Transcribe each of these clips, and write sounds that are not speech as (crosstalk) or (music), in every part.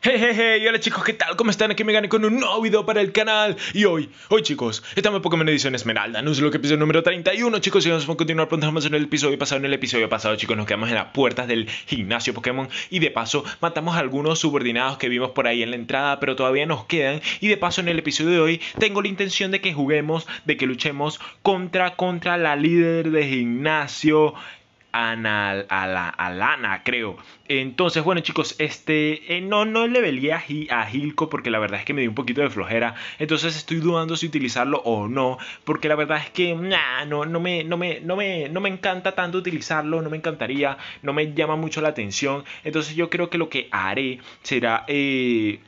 Hey, hey, hey, hola chicos, ¿qué tal? ¿Cómo están? Aquí me gané con un nuevo video para el canal Y hoy, hoy chicos, estamos en Pokémon Edición Esmeralda No sé lo que episodio número 31, chicos Y vamos a continuar pronto en el episodio pasado En el episodio pasado, chicos, nos quedamos en las puertas del gimnasio Pokémon Y de paso, matamos a algunos subordinados que vimos por ahí en la entrada Pero todavía nos quedan Y de paso, en el episodio de hoy, tengo la intención de que juguemos De que luchemos contra, contra la líder de gimnasio a la Alana, creo. Entonces, bueno, chicos, este eh, no, no le velé a, Gilco porque la verdad es que me dio un poquito de flojera. Entonces estoy dudando si utilizarlo o no. Porque la verdad es que no, no, me, no, me, no, me, no me encanta tanto utilizarlo, no me encantaría, no me llama mucho la atención. Entonces yo creo que lo que haré será eh,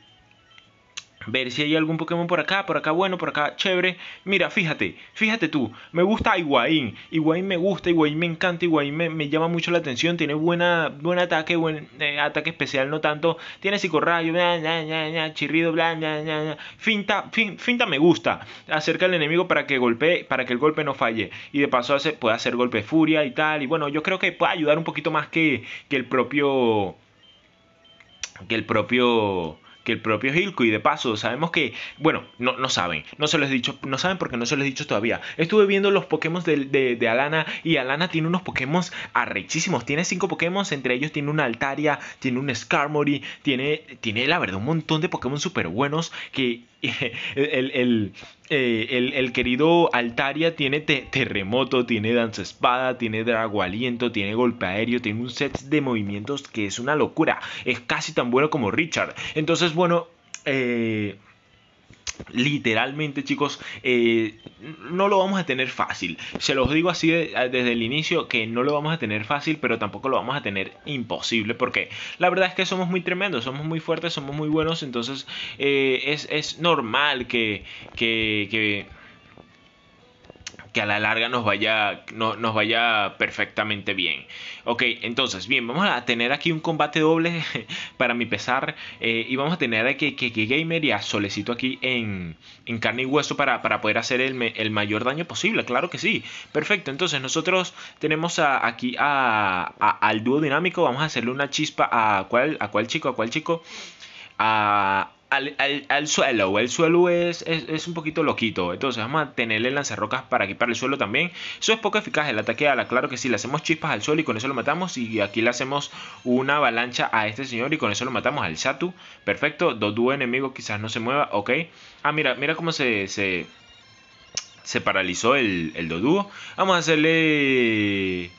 ver si hay algún Pokémon por acá, por acá bueno, por acá chévere. Mira, fíjate, fíjate tú, me gusta Iguain, Higuaín me gusta, Iguain me encanta, Iguain me, llama mucho la atención, tiene buena, buen ataque, buen eh, ataque especial, no tanto, tiene psicorrayo, bla, chirrido, bla, Finta, finta me gusta, acerca al enemigo para que golpee, para que el golpe no falle, y de paso puede hacer golpe furia y tal, y bueno, yo creo que puede ayudar un poquito más que el propio... Que el propio que el propio Hilco. Y de paso, sabemos que, bueno, no, no saben, no se los he dicho, no saben porque no se los he dicho todavía. Estuve viendo los Pokémon de, de, Alana y Alana tiene unos Pokémon arrechísimos. Tiene cinco Pokémon, entre ellos tiene una Altaria, tiene un Skarmory, tiene, tiene la verdad un montón de Pokémon súper buenos que (laughs) el, eh, el, el, querido Altaria tiene terremoto, tiene danza espada, tiene drago aliento, tiene golpe aéreo, tiene un set de movimientos que es una locura. Es casi tan bueno como Richard. Entonces, bueno, eh, literalmente chicos eh, no lo vamos a tener fácil se los digo así desde el inicio que no lo vamos a tener fácil pero tampoco lo vamos a tener imposible porque la verdad es que somos muy tremendos somos muy fuertes somos muy buenos entonces eh, es, normal que, que que a la larga nos vaya, no, nos vaya perfectamente bien. Ok, entonces, bien, vamos a tener aquí un combate doble (laughs) para mi pesar. Eh, y vamos a tener a que, que, Gamer y a aquí en, carne y hueso para, poder hacer el, mayor daño posible. Claro que sí. Perfecto, entonces nosotros tenemos aquí a, al dúo dinámico. Vamos a hacerle una chispa a cuál, a cuál chico, a cuál chico. A, al, suelo. El suelo es, es, un poquito loquito. Entonces vamos a tenerle lanzarrocas para equipar el suelo también. Eso es poco eficaz el ataque la Claro que sí, le hacemos chispas al suelo y con eso lo matamos. Y aquí le hacemos una avalancha a este señor y con eso lo matamos al Satu. Perfecto. Doduo enemigo quizás no se mueva. Ok. Ah, mira, mira cómo se... se, paralizó el, el Doduo. Vamos a hacerle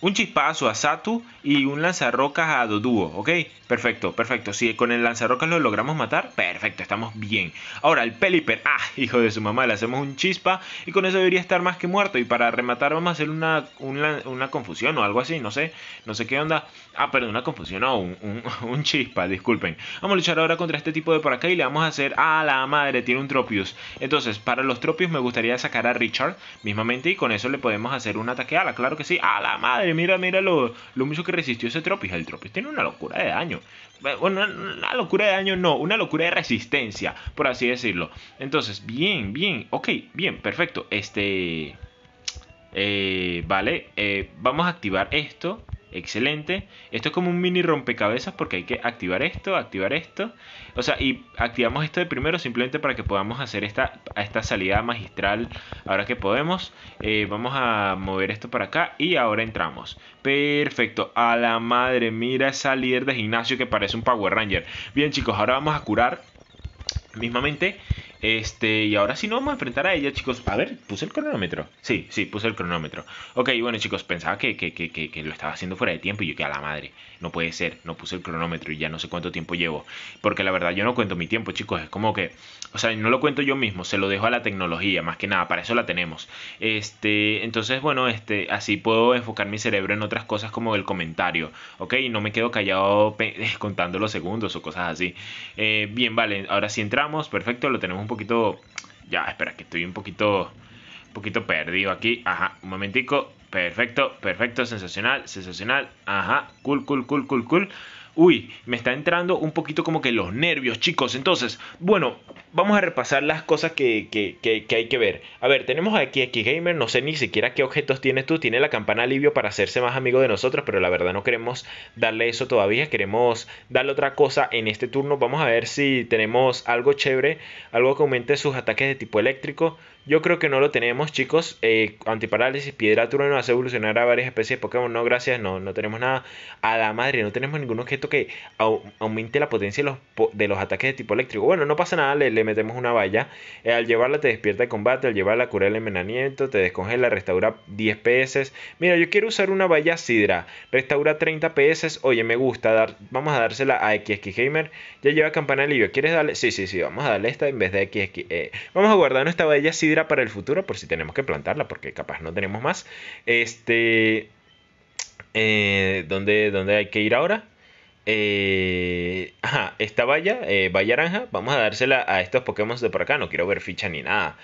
un chispazo a Satu y un lanzarrocas a Doduo, ¿ok? Perfecto, perfecto. Si con el lanzarrocas lo logramos matar, perfecto, estamos bien. Ahora, el Peliper, ah, (laughs) hijo de su mamá, le hacemos un chispa y con eso debería estar más que muerto. Y para rematar vamos a hacer una, una, confusión o algo así, no sé, no sé qué onda. Ah, perdón, una confusión, O (laughs) un, chispa, disculpen. Vamos a luchar ahora contra este tipo de por acá y le vamos a hacer, ah, la madre, tiene un Tropius. Entonces, para los Tropius me gustaría sacar a Richard mismamente y con eso le podemos hacer un ataque a la claro que sí, a la madre mira, mira lo, mucho que resistió ese Tropis. El Tropis tiene una locura de daño. Bueno, una locura de daño no, una locura de resistencia, por así decirlo. Entonces, bien, bien, ok, bien, perfecto. Este... Eh, vale, eh, vamos a activar esto excelente. Esto es como un mini rompecabezas porque hay que activar esto, activar esto. O sea, y activamos esto de primero simplemente para que podamos hacer esta, esta salida magistral ahora que podemos. Eh, vamos a mover esto para acá y ahora entramos. Perfecto. A la madre, mira esa líder de gimnasio que parece un Power Ranger. Bien chicos, ahora vamos a curar mismamente este, y ahora si no vamos a enfrentar a ella, chicos. A ver, puse el cronómetro. Sí, sí, puse el cronómetro. Ok, bueno, chicos, pensaba que, que lo estaba haciendo fuera de tiempo y yo que a la madre. No puede ser, no puse el cronómetro y ya no sé cuánto tiempo llevo. Porque la verdad yo no cuento mi tiempo, chicos. Es como que, o sea, no lo cuento yo mismo, se lo dejo a la tecnología, más que nada, para eso la tenemos. Este, entonces, bueno, este, así puedo enfocar mi cerebro en otras cosas como el comentario, ¿ok? Y no me quedo callado (laughs) contando los segundos o cosas así. Eh, bien, vale, ahora sí entramos, perfecto, lo tenemos un poquito... Ya, espera, que estoy un poquito, un poquito perdido aquí. Ajá, un momentico. Perfecto, perfecto, sensacional, sensacional. Ajá, cool, cool, cool, cool, cool. Uy, me está entrando un poquito como que los nervios, chicos. Entonces, bueno, vamos a repasar las cosas que, hay que ver. A ver, tenemos aquí a Gamer, no sé ni siquiera qué objetos tienes tú. Tiene la campana alivio para hacerse más amigo de nosotros, pero la verdad no queremos darle eso todavía. Queremos darle otra cosa en este turno. Vamos a ver si tenemos algo chévere, algo que aumente sus ataques de tipo eléctrico. Yo creo que no lo tenemos, chicos. Eh, antiparálisis, piedra trueno, hace evolucionar a varias especies de Pokémon. No, gracias, no, no tenemos nada. A la madre, no tenemos ningún objeto que aumente la potencia de los, ataques de tipo eléctrico. Bueno, no pasa nada, le, metemos una valla. Eh, al llevarla te despierta de combate, al llevarla cura el envenenamiento, te descongela, restaura 10 PS. Mira, yo quiero usar una valla Sidra. Restaura 30 PS. Oye, me gusta. Dar, vamos a dársela a XX Gamer. Ya lleva campana de alivio. ¿Quieres darle? Sí, sí, sí, vamos a darle esta en vez de XX. Eh. vamos a guardar nuestra valla Sidra para el futuro por si tenemos que plantarla, porque capaz no tenemos más. Este, eh, ¿dónde, hay que ir ahora? Eh, ajá, esta valla, eh, valla naranja, vamos a dársela a estos Pokémon de por acá. No quiero ver ficha ni nada.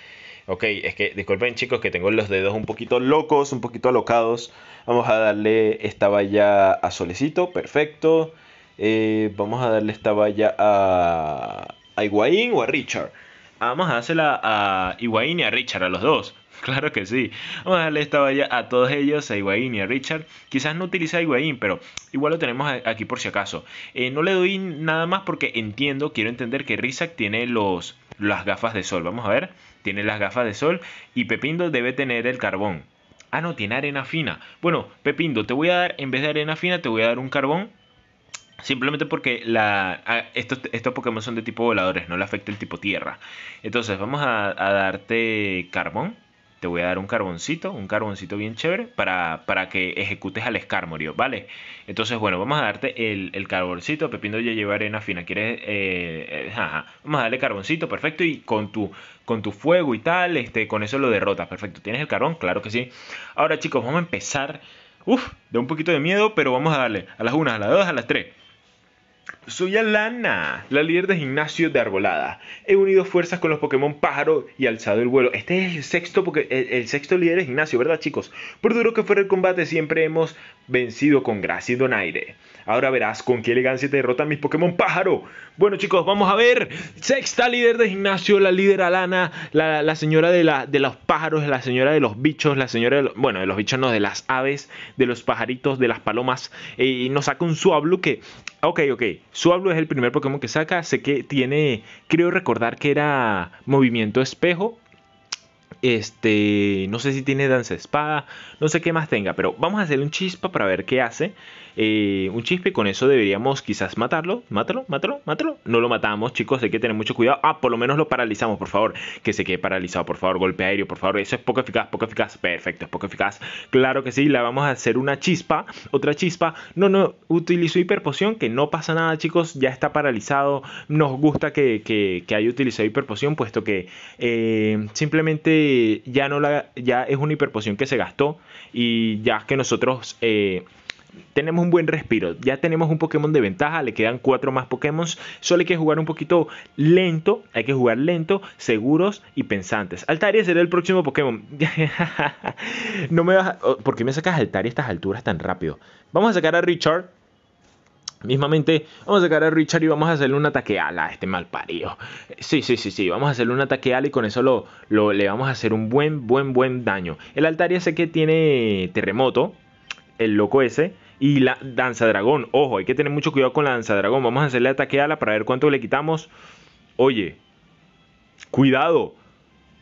Ok, es que disculpen chicos que tengo los dedos un poquito locos, un poquito alocados. Vamos a darle esta valla a Solecito, perfecto. vamos a darle esta valla a, a o a Richard. Ah, vamos a dársela a Higuaín y a Richard, a los dos. (laughs) Claro que sí. Vamos a darle esta valla a todos ellos, a Higuaín y a Richard. Quizás no utilice a pero igual lo tenemos aquí por si acaso. Eh, no le doy nada más porque entiendo, quiero entender que Rizak tiene los, las gafas de sol. Vamos a ver. Tiene las gafas de sol y Pepindo debe tener el carbón. Ah, no, tiene arena fina. Bueno, Pepindo, te voy a dar, en vez de arena fina, te voy a dar un carbón Simplemente porque ah, estos, Pokémon son de tipo voladores, no le afecta el tipo tierra. Entonces vamos a, darte carbón. Te voy a dar un carboncito, un carboncito bien chévere para, que ejecutes al escarmorio, ¿vale? Entonces, bueno, vamos a darte el, carboncito. Pepino ya lleva arena fina. ¿Quieres? Eh, eh, vamos a darle carboncito, perfecto. Y con tu, con tu fuego y tal, este, con eso lo derrotas, perfecto. ¿Tienes el carbón? Claro que sí. Ahora, chicos, vamos a empezar. Uf, da un poquito de miedo, pero vamos a darle a las unas, a las dos, a las tres. Soy Alana, la líder de gimnasio de Arbolada. He unido fuerzas con los Pokémon Pájaro y alzado el vuelo. Este es el sexto, el, sexto líder de gimnasio, ¿verdad, chicos? Por duro que fuera el combate, siempre hemos vencido con gracia y donaire. Ahora verás con qué elegancia te derrotan mis Pokémon pájaro. Bueno, chicos, vamos a ver. Sexta líder de gimnasio, la líder Alana, la, señora de, la, de los pájaros, la señora de los bichos, la señora bueno, de los bichos no, de las aves, de los pajaritos, de las palomas. Eh, y nos saca un Suablu que, ok, ok, Suablu es el primer Pokémon que saca. Sé que tiene, creo recordar que era movimiento espejo este, no sé si tiene danza espada, no sé qué más tenga, pero vamos a hacer un chispa para ver qué hace. Eh, un chispa y con eso deberíamos quizás matarlo. Mátalo, mátalo, mátalo. No lo matamos, chicos, hay que tener mucho cuidado. Ah, por lo menos lo paralizamos, por favor. Que se quede paralizado, por favor. Golpe aéreo, por favor. Eso es poco eficaz, poco eficaz. Perfecto, es poco eficaz. Claro que sí, le vamos a hacer una chispa, otra chispa. No, no, Utilizo hiperpoción, que no pasa nada, chicos. Ya está paralizado. Nos gusta que, haya utilizado hiperpoción, puesto que eh, simplemente ya, no la, ya es una hiperposición que se gastó y ya que nosotros eh, tenemos un buen respiro, ya tenemos un Pokémon de ventaja, le quedan cuatro más Pokémon, solo hay que jugar un poquito lento, hay que jugar lento, seguros y pensantes. Altaria será el próximo Pokémon. (laughs) no me vas oh, ¿Por qué me sacas Altaria a estas alturas tan rápido? Vamos a sacar a Richard Mismamente, vamos a sacar a Richard y vamos a hacerle un ataque ala a este mal parido. Sí, sí, sí, sí, vamos a hacerle un ataque ala y con eso lo, le vamos a hacer un buen, buen, buen daño. El Altaria sé que tiene terremoto, el loco ese, y la danza dragón. Ojo, hay que tener mucho cuidado con la danza dragón. Vamos a hacerle ataque ala para ver cuánto le quitamos. Oye, cuidado,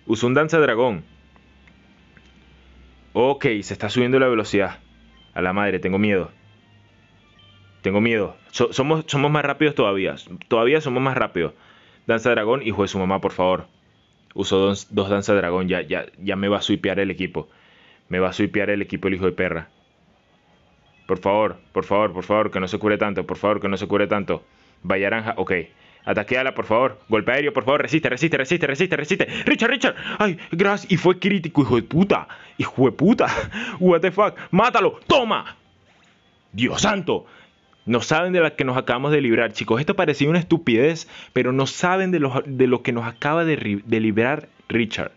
usa un danza dragón. Ok, se está subiendo la velocidad. A la madre, tengo miedo. Tengo miedo. somos, más rápidos todavía. Todavía somos más rápidos. Danza dragón, hijo de su mamá, por favor. Uso dos, danza dragón. Ya, ya, ya me va a suipear el equipo. Me va a suipear el equipo el hijo de perra. Por favor, por favor, por favor, que no se cure tanto. Por favor, que no se cure tanto. Vaya naranja, ok. Ataqueala, por favor. Golpe aéreo, por favor. Resiste, resiste, resiste, resiste, resiste. Richard, Richard. Ay, gracias. Y fue crítico, hijo de puta. Hijo de puta. (laughs) What the fuck. Mátalo. Toma. Dios santo. No saben de la que nos acabamos de librar, chicos. Esto parecía una estupidez, pero no saben de lo, de que nos acaba de, librar Richard.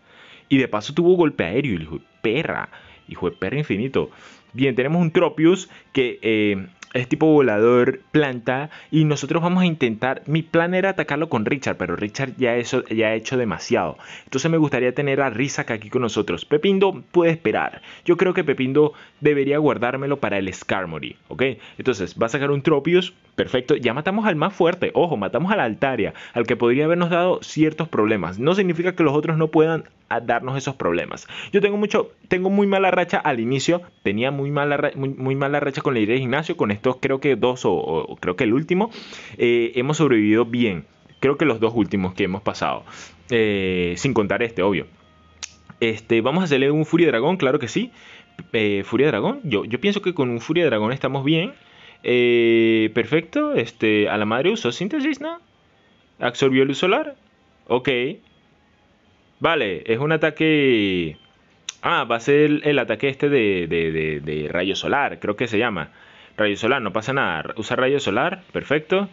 Y de paso tuvo golpe aéreo, hijo de perra. Hijo de perra infinito. Bien, tenemos un Tropius que eh, es tipo volador, planta, y nosotros vamos a intentar, mi plan era atacarlo con Richard, pero Richard ya, eso, ya ha hecho demasiado. Entonces me gustaría tener a Rizak aquí con nosotros. Pepindo puede esperar. Yo creo que Pepindo debería guardármelo para el Skarmory, ¿ok? Entonces va a sacar un Tropius, perfecto. Ya matamos al más fuerte, ojo, matamos a la Altaria, al que podría habernos dado ciertos problemas. No significa que los otros no puedan a darnos esos problemas. Yo tengo mucho, tengo muy mala racha al inicio, tenía muy mala, muy, mala racha con la idea de gimnasio, con estos creo que dos o, creo que el último, eh, hemos sobrevivido bien, creo que los dos últimos que hemos pasado, eh, sin contar este, obvio. Este, vamos a hacerle un Furia Dragón, claro que sí. Eh, Furia Dragón, yo, yo pienso que con un Furia Dragón estamos bien. perfecto, este, a la madre usó síntesis, ¿no? Absorbió luz solar, ok, Vale, es un ataque... Ah, va a ser el, ataque este de, de, de, rayo solar, creo que se llama. Rayo solar, no pasa nada. Usa rayo solar, perfecto.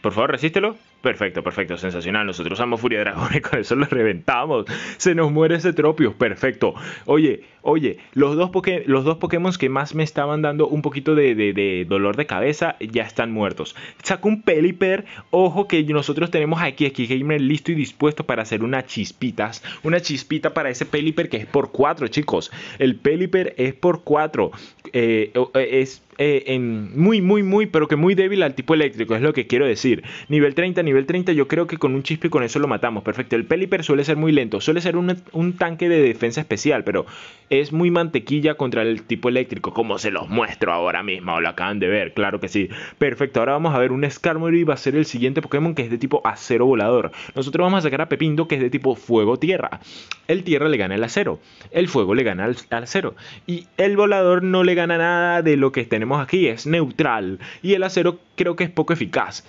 Por favor, resístelo. Perfecto, perfecto, sensacional. Nosotros usamos Furia y con (laughs) eso lo reventamos. Se nos muere ese tropio, perfecto. Oye, Oye, los dos, los dos Pokémon que más me estaban dando un poquito de, dolor de cabeza ya están muertos. Saco un Peliper. Ojo que nosotros tenemos aquí aquí Gamer listo y dispuesto para hacer unas chispitas. Una chispita para ese Peliper que es por 4, chicos. El Peliper es por 4. Eh, eh, es eh, en muy, muy, muy, pero que muy débil al tipo eléctrico, es lo que quiero decir. Nivel 30, nivel 30, yo creo que con un chispe con eso lo matamos. Perfecto. El Peliper suele ser muy lento, suele ser un tanque de defensa especial, pero es muy mantequilla contra el tipo eléctrico, como se los muestro ahora mismo, o lo acaban de ver, claro que sí. Perfecto, ahora vamos a ver un Skarmory, va a ser el siguiente Pokémon que es de tipo acero volador. Nosotros vamos a sacar a Pepindo, que es de tipo fuego-tierra. El tierra le gana el acero, el fuego le gana al, acero, y el volador no le gana nada de lo que tenemos aquí, es neutral, y el acero creo que es poco eficaz.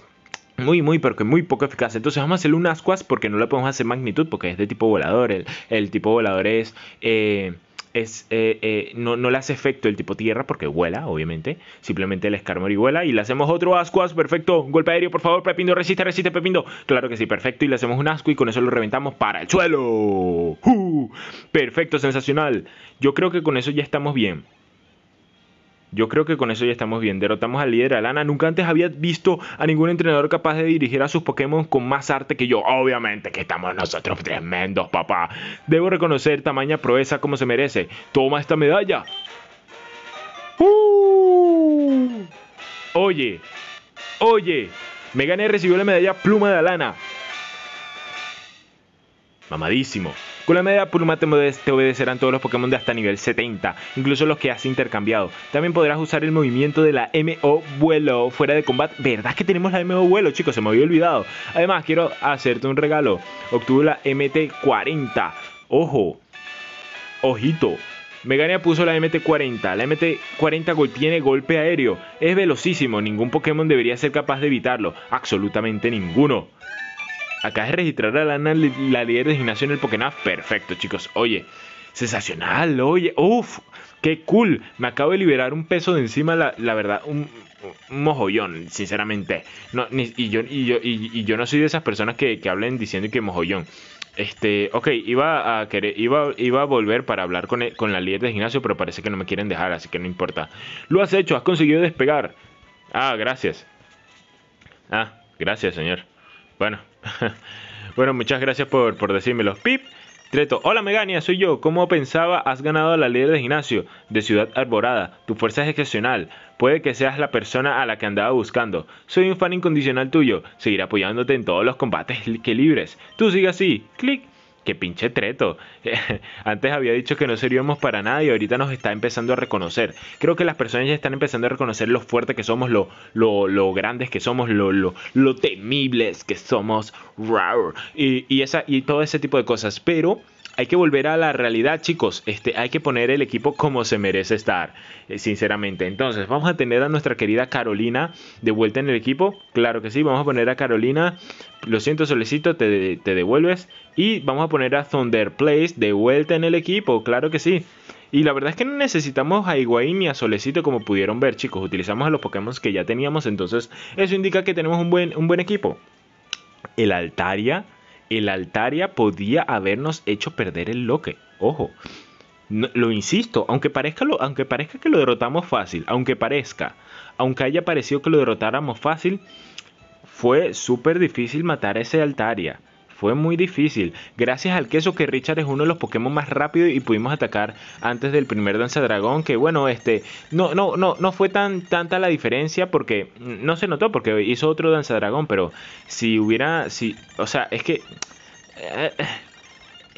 Muy, muy, pero que muy poco eficaz. Entonces vamos a hacerle un ascuas porque no lo podemos hacer magnitud porque es de tipo volador. El, tipo volador es... Eh, es, eh, eh, no, no, le hace efecto el tipo tierra porque vuela, obviamente. Simplemente le escarmor y vuela. Y le hacemos otro ascuas, perfecto. golpe aéreo, por favor, Pepindo, resiste, resiste, Pepindo. Claro que sí, perfecto. Y le hacemos un asco y con eso lo reventamos para el suelo. Perfecto, sensacional. Yo creo que con eso ya estamos bien. Yo creo que con eso ya estamos bien. Derrotamos al líder Alana. Nunca antes había visto a ningún entrenador capaz de dirigir a sus Pokémon con más arte que yo. Obviamente que estamos nosotros tremendos, papá. Debo reconocer tamaña proeza como se merece. Toma esta medalla. ¡Uh! Oye, oye. Me gané recibió la medalla pluma de Alana mamadísimo. Con la media Pluma te obedecerán todos los Pokémon de hasta nivel 70, incluso los que has intercambiado. También podrás usar el movimiento de la MO Vuelo fuera de combate. ¿Verdad que tenemos la MO Vuelo, chicos? Se me había olvidado. Además, quiero hacerte un regalo. Obtuve la MT40. Ojo. Ojito. Megania puso la MT-40. La MT-40 tiene golpe aéreo. Es velocísimo. Ningún Pokémon debería ser capaz de evitarlo. Absolutamente ninguno. Acá de registrar a la líder de gimnasio en el Pokénaf. Ah, perfecto, chicos. Oye, sensacional, oye. Uf, qué cool. Me acabo de liberar un peso de encima, la, verdad, un, mojollón, sinceramente. No, y, yo, y, yo, y, yo no soy de esas personas que, hablen diciendo que mojollón. Este, ok, iba a querer, iba, a volver para hablar con, con la líder de gimnasio, pero parece que no me quieren dejar, así que no importa. Lo has hecho, has conseguido despegar. Ah, gracias. Ah, gracias, señor. Bueno, (laughs) bueno, muchas gracias por, por decírmelo. Pip. Treto, hola Megania, soy yo. Como pensaba? Has ganado la líder de gimnasio de Ciudad Arborada. Tu fuerza es excepcional. Puede que seas la persona a la que andaba buscando. Soy un fan incondicional tuyo. Seguiré apoyándote en todos los combates que libres. Tú sigas así. Clic qué pinche treto. (laughs) Antes había dicho que no seríamos para nada y ahorita nos está empezando a reconocer. Creo que las personas ya están empezando a reconocer lo fuertes que somos, lo, grandes que somos, lo, temibles que somos. Y, y, esa, y todo ese tipo de cosas. Pero hay que volver a la realidad, chicos. Este, hay que poner el equipo como se merece estar, eh, sinceramente. Entonces, ¿vamos a tener a nuestra querida Carolina de vuelta en el equipo? Claro que sí, vamos a poner a Carolina. Lo siento, Solecito, te, devuelves. Y vamos a poner a Thunder Place de vuelta en el equipo, claro que sí. Y la verdad es que no necesitamos a Higuaín y a Solecito como pudieron ver, chicos. Utilizamos a los Pokémon que ya teníamos, entonces eso indica que tenemos un buen, un buen equipo. El Altaria el Altaria podía habernos hecho perder el loque. Ojo, lo insisto, aunque parezca, aunque parezca que lo derrotamos fácil, aunque parezca, aunque haya parecido que lo derrotáramos fácil, fue súper difícil matar a ese Altaria. Fue muy difícil. Gracias al queso que Richard es uno de los Pokémon más rápidos y pudimos atacar antes del primer Danza Dragón. Que bueno, este. No, no, no, no fue tan tanta la diferencia porque. No se notó porque hizo otro Danza Dragón. Pero si hubiera. Si. O sea, es que. Eh, eh,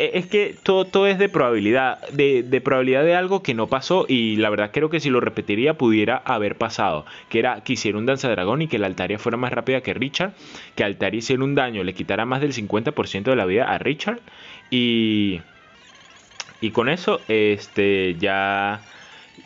e, es que todo, es de probabilidad, de, probabilidad de algo que no pasó y la verdad creo que si lo repetiría pudiera haber pasado, que era que hiciera un danza dragón y que la Altaria fuera más rápida que Richard, que Altaria hiciera un daño, le quitara más del 50% de la vida a Richard y, y con eso este ya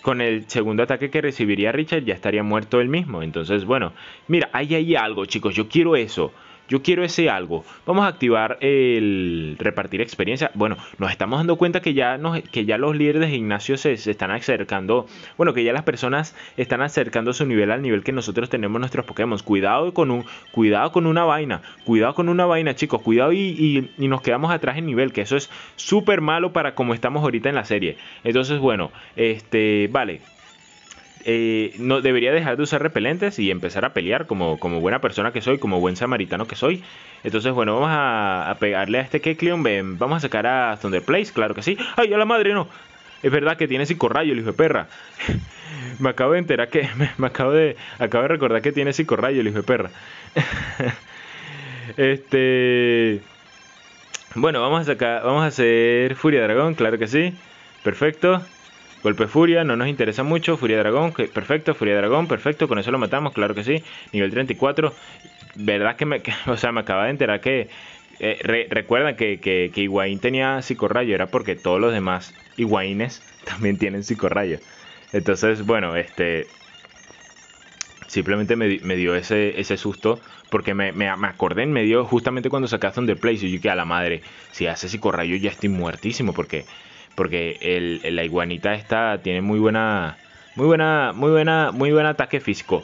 con el segundo ataque que recibiría Richard ya estaría muerto él mismo. Entonces, bueno, mira, ahí hay algo, chicos, yo quiero eso. Yo quiero ese algo. Vamos a activar el repartir experiencia. Bueno, nos estamos dando cuenta que ya, nos, que ya los líderes de gimnasio se, están acercando. Bueno, que ya las personas están acercando su nivel al nivel que nosotros tenemos nuestros Pokémon. Cuidado con un, cuidado con una vaina. Cuidado con una vaina, chicos. Cuidado y, nos quedamos atrás en nivel. Que eso es súper malo para como estamos ahorita en la serie. Entonces, bueno, este, vale. Eh, no, debería dejar de usar repelentes y empezar a pelear como, buena persona que soy, como buen samaritano que soy. Entonces, bueno, vamos a, pegarle a este ven Vamos a sacar a Thunderplace, Place, claro que sí. ¡Ay, a la madre, no! Es verdad que tiene psicorrayo el hijo de perra. (laughs) me acabo de enterar que. (laughs) Me, acabo de. Acabo de recordar que tiene psicorrayo el hijo de perra. (laughs) este. Bueno, vamos a sacar. Vamos a hacer Furia Dragón, claro que sí. Perfecto. Golpe Furia, no nos interesa mucho. Furia Dragón, perfecto. Furia Dragón, perfecto. Con eso lo matamos, claro que sí. Nivel 34. Verdad que me, (laughs) o sea, me acaba de enterar que. Eh, recuerda que, que, que, Higuaín tenía psicorrayo, era porque todos los demás Higuaínes (laughs) también tienen psicorrayo. Entonces, bueno, este. Simplemente me, dio ese, ese susto porque me, me, me, acordé justamente cuando sacaste un The y yo dije a la madre, si hace psicorrayo ya estoy muertísimo porque porque el, la iguanita está tiene muy buena, muy buena, muy buena, muy buen ataque físico.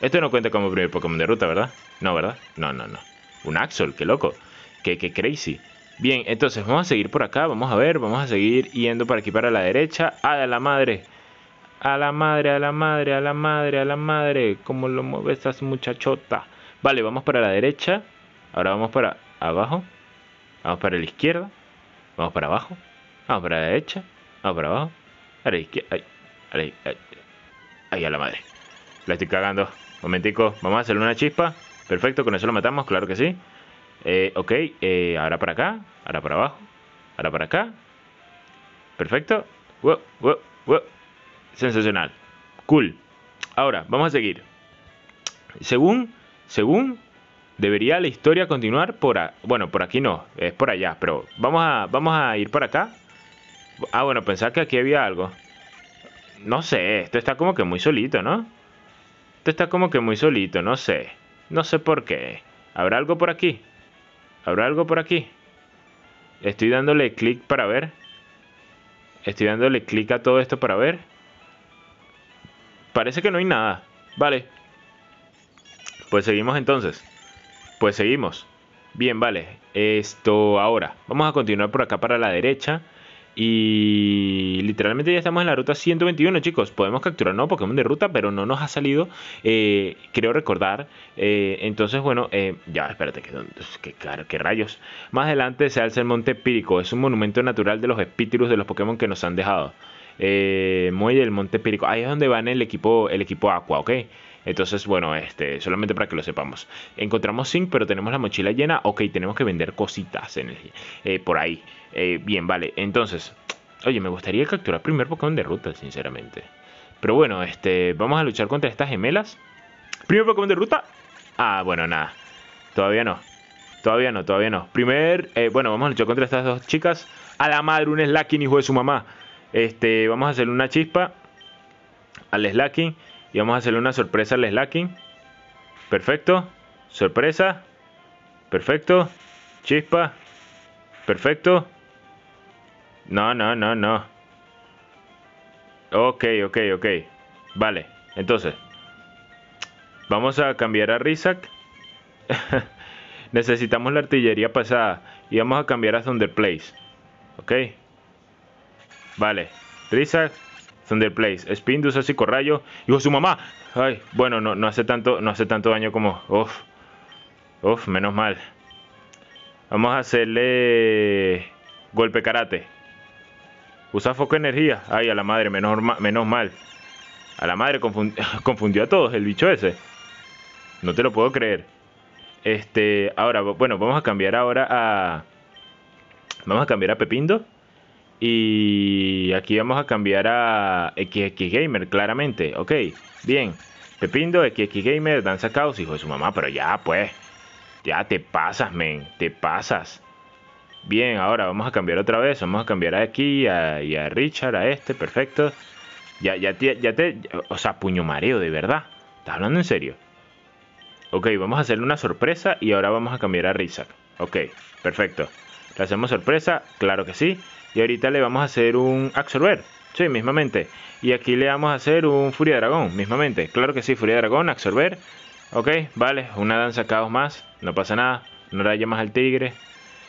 Esto no cuenta como primer Pokémon de ruta, ¿verdad? No, ¿verdad? No, no, no. Un Axol, qué loco. Qué, crazy. Bien, entonces vamos a seguir por acá, vamos a ver, vamos a seguir yendo para aquí para la derecha. ¡A la madre! ¡A la madre, a la madre, a la madre, a la madre! ¿Cómo lo mueve esa muchachota? Vale, vamos para la derecha. Ahora vamos para abajo. Vamos para la izquierda. Vamos para abajo. Vamos para la derecha. Vamos para abajo. A la izquierda. ahí a la a la madre. La estoy cagando. Momentico. Vamos a hacerle una chispa. Perfecto, con eso lo matamos, claro que sí. Eh, ok, eh, ahora para acá. Ahora para abajo. Ahora para acá. Perfecto. Wow, wow, wow. Sensacional. Cool. Ahora, vamos a seguir. Según, según debería la historia continuar por bueno, por aquí no, es por allá, pero vamos a vamos a ir para acá. Ah, bueno, pensaba que aquí había algo. No sé, esto está como que muy solito, ¿no? Esto está como que muy solito, no sé. No sé por qué. ¿Habrá algo por aquí? ¿Habrá algo por aquí? Estoy dándole clic para ver. Estoy dándole clic a todo esto para ver. Parece que no hay nada. Vale. Pues seguimos entonces. Pues seguimos. Bien, vale. Esto ahora. Vamos a continuar por acá para la derecha. Y literalmente ya estamos en la ruta 121, chicos. Podemos capturar no Pokémon de ruta, pero no nos ha salido. Eh, creo recordar. Eh, entonces, bueno, eh, ya, espérate, que, rayos. Más adelante se alza el Monte Pírico. Es un monumento natural de los espíritus de los Pokémon que nos han dejado. Muelle el Monte Pírico. Ahí es donde van el equipo, el equipo Aqua, ¿ok? Entonces, bueno, este, solamente para que lo sepamos. Encontramos zinc, pero tenemos la mochila llena. Ok, tenemos que vender cositas en eh, por ahí. Eh, bien, vale. Entonces, oye, me gustaría capturar primer Pokémon de ruta, sinceramente. Pero bueno, este, vamos a luchar contra estas gemelas. Primer Pokémon de ruta. Ah, bueno, nada. Todavía no. Todavía no, todavía no. Primer, eh, bueno, vamos a luchar contra estas dos chicas. A la madre, un Slacking, hijo de su mamá. Este, vamos a hacerle una chispa al Slacking. Y vamos a hacerle una sorpresa al slacking. Perfecto. Sorpresa. Perfecto. Chispa. Perfecto. No, no, no, no. Ok, ok, ok. Vale, entonces. Vamos a cambiar a Rizak. (laughs) Necesitamos la artillería pasada. Y vamos a cambiar a Thunder Place. Ok. Vale. Rizak, Thunderplace, Place, Spindus, así, Rayo, hijo su mamá. Ay, bueno, no, hace tanto, no hace tanto daño como. Uf. Uf, menos mal. Vamos a hacerle golpe karate. Usa foco de energía. Ay, a la madre, menos, mal. A la madre (laughs) confundió a todos el bicho ese. No te lo puedo creer. Este, ahora, bueno, vamos a cambiar ahora a... Vamos a cambiar a Pepindo. Y aquí vamos a cambiar a XxGamer, Gamer, claramente. Ok, bien. Pepindo, XxGamer, Gamer, danza caos, hijo de su mamá, pero ya pues. Ya te pasas, men, te pasas. Bien, ahora vamos a cambiar otra vez. Vamos a cambiar aquí a, y a Richard, a este, perfecto. Ya, ya, ya te. O sea, puño mareo, de verdad. ¿Estás hablando en serio? Ok, vamos a hacerle una sorpresa y ahora vamos a cambiar a Rizak. Ok, perfecto. ¿Le hacemos sorpresa? Claro que sí. Y ahorita le vamos a hacer un absorber. Sí, mismamente. Y aquí le vamos a hacer un Furia Dragón, mismamente. Claro que sí, Furia Dragón, absorber. Ok, vale, una danza caos más. No pasa nada. No la más al tigre.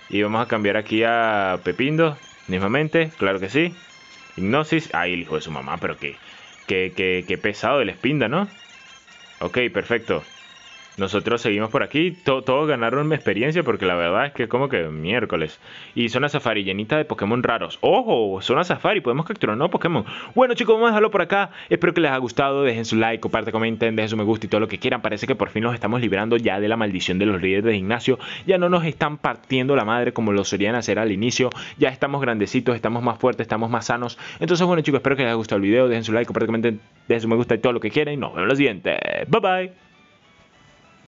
Y vamos a cambiar aquí a Pepindo, mismamente. Claro que sí. Hipnosis. Ay, el hijo de su mamá, pero qué, qué, qué qué pesado el espinda, ¿no? Ok, perfecto. Nosotros seguimos por aquí, todos ganaron mi experiencia porque la verdad es que como que miércoles. Y zona safari llenita de Pokémon raros. ¡Ojo! Zona safari, podemos capturar no Pokémon. Bueno chicos, vamos a dejarlo por acá. Espero que les haya gustado, dejen su like, compartan, comenten, dejen su me gusta y todo lo que quieran. Parece que por fin nos estamos liberando ya de la maldición de los líderes de Ignacio Ya no nos están partiendo la madre como lo solían hacer al inicio. Ya estamos grandecitos, estamos más fuertes, estamos más sanos. Entonces bueno chicos, espero que les haya gustado el video. Dejen su like, compartan, comenten, dejen su me gusta y todo lo que quieran. Y nos vemos en la siguiente. Bye bye.